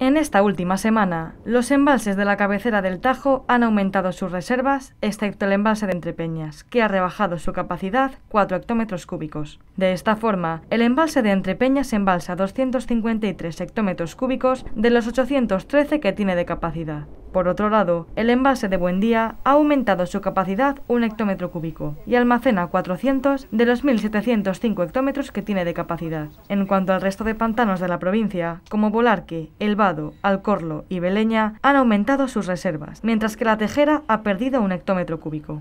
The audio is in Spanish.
En esta última semana, los embalses de la cabecera del Tajo han aumentado sus reservas, excepto el embalse de Entrepeñas, que ha rebajado su capacidad 4 hectómetros cúbicos. De esta forma, el embalse de Entrepeñas embalsa 253 hectómetros cúbicos de los 813 que tiene de capacidad. Por otro lado, el envase de Buendía ha aumentado su capacidad un hectómetro cúbico y almacena 400 de los 1.705 hectómetros que tiene de capacidad. En cuanto al resto de pantanos de la provincia, como Volarque, El Vado, Alcorlo y Beleña, han aumentado sus reservas, mientras que la Tejera ha perdido un hectómetro cúbico.